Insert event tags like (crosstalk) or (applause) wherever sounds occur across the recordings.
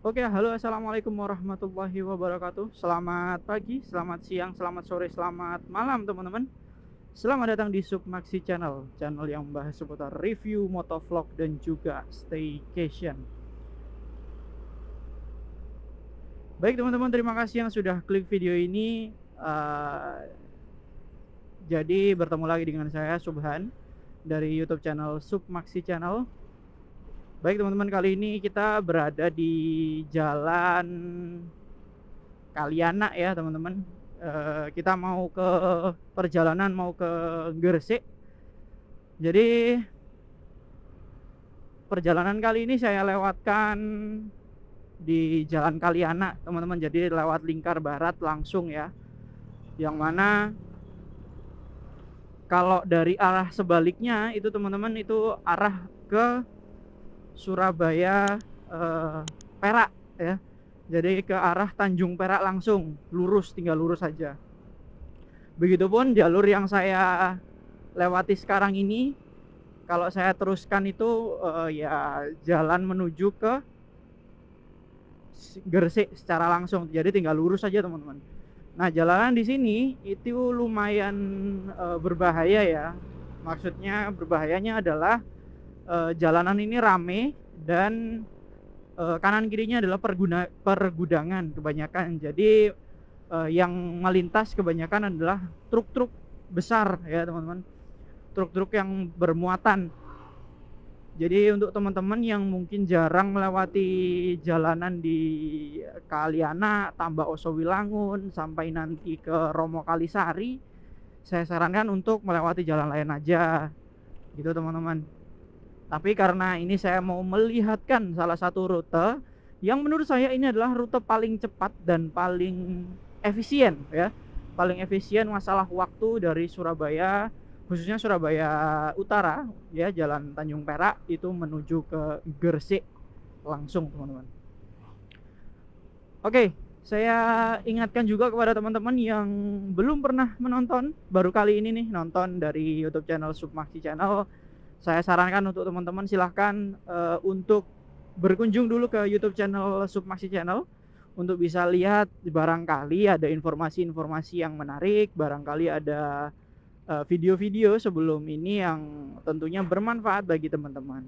Oke, halo assalamualaikum warahmatullahi wabarakatuh. Selamat pagi, selamat siang, selamat sore, selamat malam teman-teman. Selamat datang di Submaxi Channel, channel yang membahas seputar review, motovlog, dan juga staycation. Baik teman-teman, terima kasih yang sudah klik video ini. Uh, jadi bertemu lagi dengan saya Subhan dari YouTube channel Submaxi Channel Baik teman-teman, kali ini kita berada di Jalan Kaliana ya teman-teman. E, kita mau ke perjalanan mau ke Gresik. Jadi perjalanan kali ini saya lewatkan di Jalan Kaliana teman-teman. Jadi lewat lingkar barat langsung ya. Yang mana kalau dari arah sebaliknya itu teman-teman itu arah ke Surabaya eh, Perak ya. Jadi ke arah Tanjung Perak langsung lurus tinggal lurus saja. Begitupun jalur yang saya lewati sekarang ini kalau saya teruskan itu eh, ya jalan menuju ke Gresik secara langsung. Jadi tinggal lurus saja teman-teman. Nah, jalanan di sini itu lumayan eh, berbahaya ya. Maksudnya berbahayanya adalah uh, jalanan ini rame dan uh, kanan kirinya adalah perguna pergudangan kebanyakan. Jadi uh, yang melintas kebanyakan adalah truk-truk besar ya teman-teman. Truk-truk yang bermuatan. Jadi untuk teman-teman yang mungkin jarang melewati jalanan di Kaliana, Tambak Osowilangun sampai nanti ke Romo Kalisari, saya sarankan untuk melewati jalan lain aja. Gitu teman-teman. Tapi karena ini saya mau melihatkan salah satu rute yang menurut saya ini adalah rute paling cepat dan paling efisien ya. Paling efisien masalah waktu dari Surabaya khususnya Surabaya Utara ya Jalan Tanjung Perak itu menuju ke Gresik langsung teman-teman. Oke, saya ingatkan juga kepada teman-teman yang belum pernah menonton baru kali ini nih nonton dari YouTube channel Submaksi Channel saya sarankan untuk teman-teman silahkan uh, untuk berkunjung dulu ke YouTube channel Submaxi Channel untuk bisa lihat barangkali ada informasi-informasi yang menarik, barangkali ada eh, video-video uh, sebelum ini yang tentunya bermanfaat bagi teman-teman.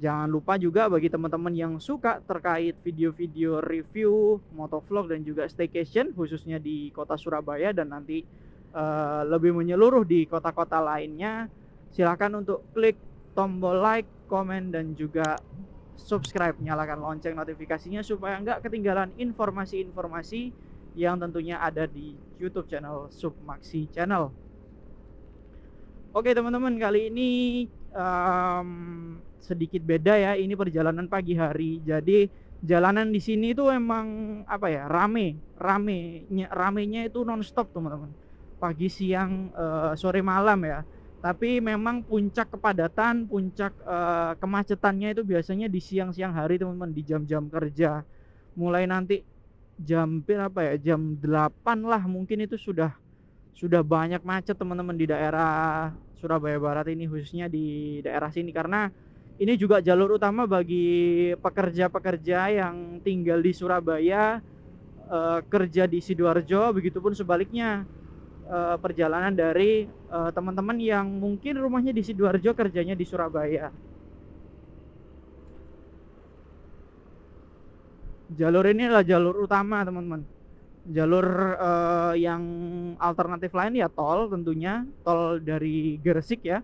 Jangan lupa juga bagi teman-teman yang suka terkait video-video review, motovlog dan juga staycation khususnya di kota Surabaya dan nanti uh, lebih menyeluruh di kota-kota lainnya silahkan untuk klik tombol like, komen, dan juga subscribe. Nyalakan lonceng notifikasinya supaya nggak ketinggalan informasi-informasi yang tentunya ada di YouTube channel Submaxi Channel. Oke teman-teman, kali ini um, sedikit beda ya. Ini perjalanan pagi hari. Jadi jalanan di sini itu emang apa ya rame, rame, ramenya itu nonstop teman-teman. Pagi, siang, uh, sore, malam ya tapi memang puncak kepadatan, puncak uh, kemacetannya itu biasanya di siang-siang hari teman-teman di jam-jam kerja. Mulai nanti jam apa ya? Jam 8 lah mungkin itu sudah sudah banyak macet teman-teman di daerah Surabaya Barat ini khususnya di daerah sini karena ini juga jalur utama bagi pekerja-pekerja yang tinggal di Surabaya uh, kerja di Sidoarjo begitupun sebaliknya uh, perjalanan dari uh, teman-teman yang mungkin rumahnya di Sidoarjo kerjanya di Surabaya. Jalur ini adalah jalur utama, teman-teman. Jalur uh, yang alternatif lain ya tol tentunya, tol dari Gresik ya.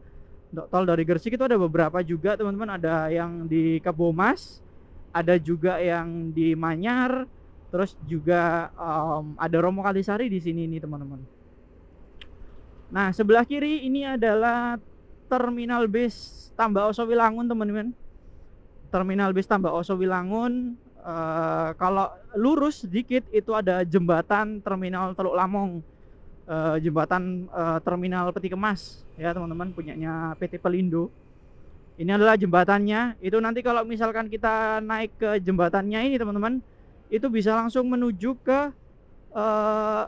Tol dari Gresik itu ada beberapa juga, teman-teman. Ada yang di Kebomas, ada juga yang di Manyar, terus juga um, ada Romo Kalisari di sini nih, teman-teman Nah, sebelah kiri ini adalah terminal bis Tambak Oso Wilangun, teman-teman. Terminal bis Tambak Oso Wilangun. Uh, eh, kalau lurus sedikit itu ada jembatan terminal Teluk Lamong. Uh, jembatan uh, terminal Peti Kemas ya, teman-teman, punyanya PT Pelindo. Ini adalah jembatannya. Itu nanti kalau misalkan kita naik ke jembatannya ini, teman-teman, itu bisa langsung menuju ke uh,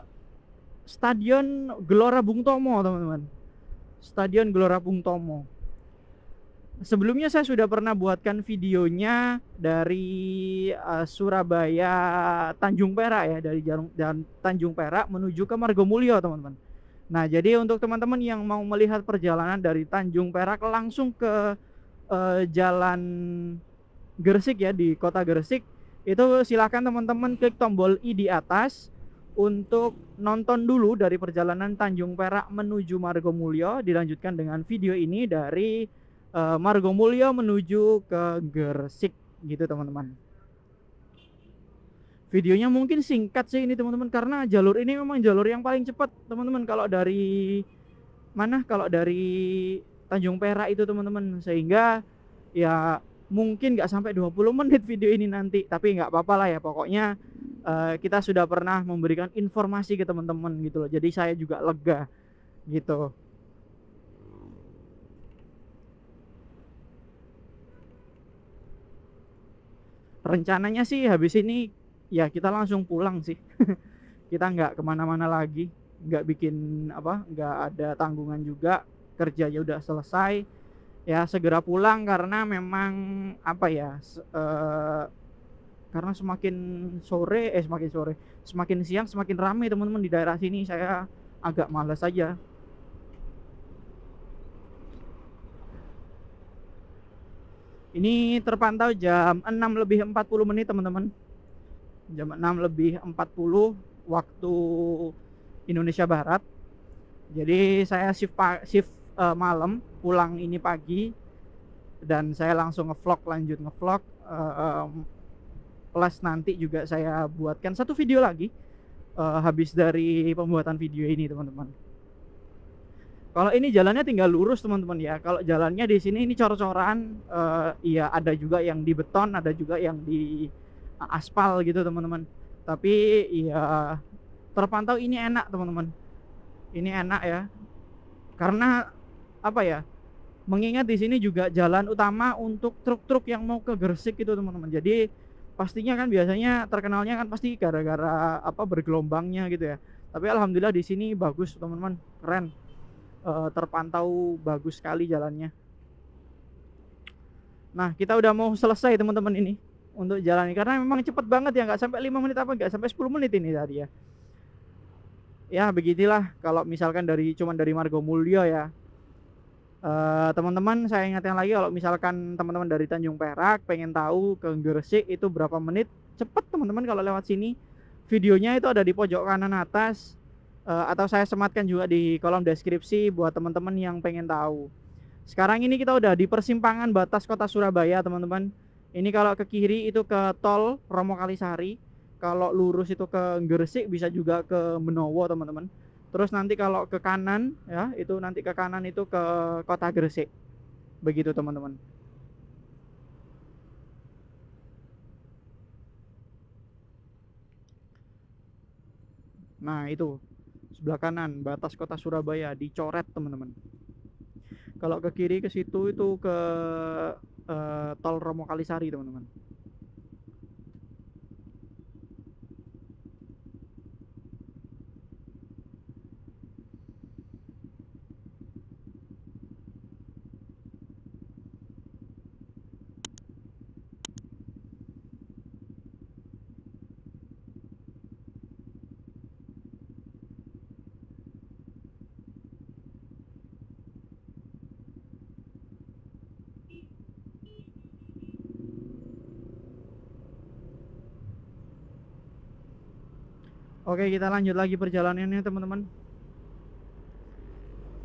Stadion Gelora Bung Tomo, teman-teman. Stadion Gelora Bung Tomo. Sebelumnya saya sudah pernah buatkan videonya dari uh, Surabaya Tanjung Perak ya, dari jalan, Tanjung Perak menuju ke Margomulyo, teman-teman. Nah, jadi untuk teman-teman yang mau melihat perjalanan dari Tanjung Perak langsung ke uh, jalan Gresik ya di Kota Gresik, itu silakan teman-teman klik tombol i di atas untuk nonton dulu dari perjalanan Tanjung Perak menuju Margomulyo dilanjutkan dengan video ini dari uh, eh, Margomulyo menuju ke Gersik gitu teman-teman. Videonya mungkin singkat sih ini teman-teman karena jalur ini memang jalur yang paling cepat teman-teman kalau dari mana kalau dari Tanjung Perak itu teman-teman sehingga ya mungkin nggak sampai 20 menit video ini nanti tapi nggak apa-apa lah ya pokoknya uh, kita sudah pernah memberikan informasi ke teman-teman gitu loh jadi saya juga lega gitu rencananya sih habis ini ya kita langsung pulang sih (laughs) kita nggak kemana-mana lagi nggak bikin apa nggak ada tanggungan juga kerja ya udah selesai ya segera pulang karena memang apa ya se, uh, karena semakin sore eh semakin sore semakin siang semakin ramai teman-teman di daerah sini saya agak malas saja Ini terpantau jam 6 lebih 40 menit teman-teman Jam 6 lebih 40 waktu Indonesia Barat Jadi saya shift, shift uh, malam, pulang ini pagi dan saya langsung ngevlog lanjut ngevlog uh, um, plus nanti juga saya buatkan satu video lagi uh, habis dari pembuatan video ini teman-teman. Kalau ini jalannya tinggal lurus teman-teman ya. Kalau jalannya di sini ini cor-coran, uh, iya ada juga yang di beton, ada juga yang di aspal gitu teman-teman. Tapi ya terpantau ini enak teman-teman. Ini enak ya, karena apa ya mengingat di sini juga jalan utama untuk truk-truk yang mau ke Gresik gitu teman-teman jadi pastinya kan biasanya terkenalnya kan pasti gara-gara apa bergelombangnya gitu ya tapi alhamdulillah di sini bagus teman-teman keren e, terpantau bagus sekali jalannya nah kita udah mau selesai teman-teman ini untuk jalannya karena memang cepet banget ya nggak sampai 5 menit apa nggak sampai 10 menit ini tadi ya ya begitulah kalau misalkan dari cuman dari Margo Mulyo ya teman eh, teman-teman saya ingatkan lagi kalau misalkan teman-teman dari Tanjung Perak pengen tahu ke Gresik itu berapa menit cepat teman-teman kalau lewat sini videonya itu ada di pojok kanan atas uh, atau saya sematkan juga di kolom deskripsi buat teman-teman yang pengen tahu sekarang ini kita udah di persimpangan batas kota Surabaya teman-teman ini kalau ke kiri itu ke tol Romo Kalisari kalau lurus itu ke Gresik bisa juga ke Menowo teman-teman Terus nanti kalau ke kanan ya, itu nanti ke kanan itu ke Kota Gresik. Begitu teman-teman. Nah, itu sebelah kanan batas Kota Surabaya dicoret, teman-teman. Kalau ke kiri ke situ itu ke eh, Tol Romo Kalisari, teman-teman. Oke kita lanjut lagi perjalanannya teman-teman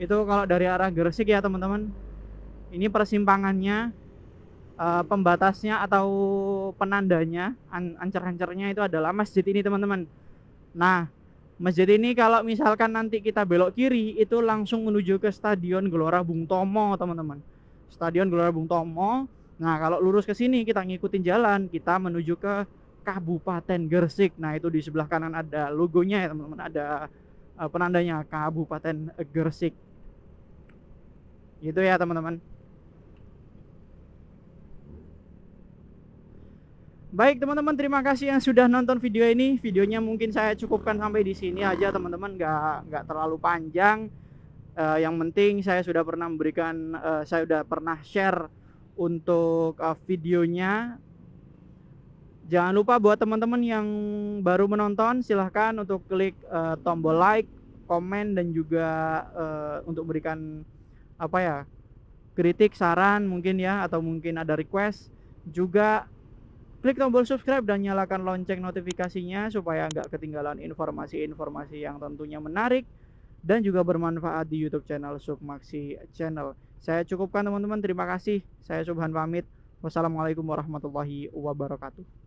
Itu kalau dari arah Gresik ya teman-teman Ini persimpangannya uh, Pembatasnya atau penandanya an Ancer-ancernya itu adalah masjid ini teman-teman Nah masjid ini kalau misalkan nanti kita belok kiri Itu langsung menuju ke Stadion Gelora Bung Tomo teman-teman Stadion Gelora Bung Tomo Nah kalau lurus ke sini kita ngikutin jalan Kita menuju ke Kabupaten Gresik. Nah, itu di sebelah kanan ada logonya ya, teman-teman. Ada eh, penandanya Kabupaten Gresik. Gitu ya, teman-teman. Baik, teman-teman, terima kasih yang sudah nonton video ini. Videonya mungkin saya cukupkan sampai di sini aja, teman-teman. Gak nggak terlalu panjang. Uh, yang penting saya sudah pernah memberikan, uh, saya sudah pernah share untuk uh, videonya Jangan lupa buat teman-teman yang baru menonton silahkan untuk klik uh, tombol like, komen dan juga uh, untuk berikan apa ya kritik, saran mungkin ya atau mungkin ada request juga klik tombol subscribe dan nyalakan lonceng notifikasinya supaya nggak ketinggalan informasi-informasi yang tentunya menarik dan juga bermanfaat di YouTube channel submaxi Channel. Saya cukupkan teman-teman, terima kasih. Saya Subhan pamit. Wassalamualaikum warahmatullahi wabarakatuh.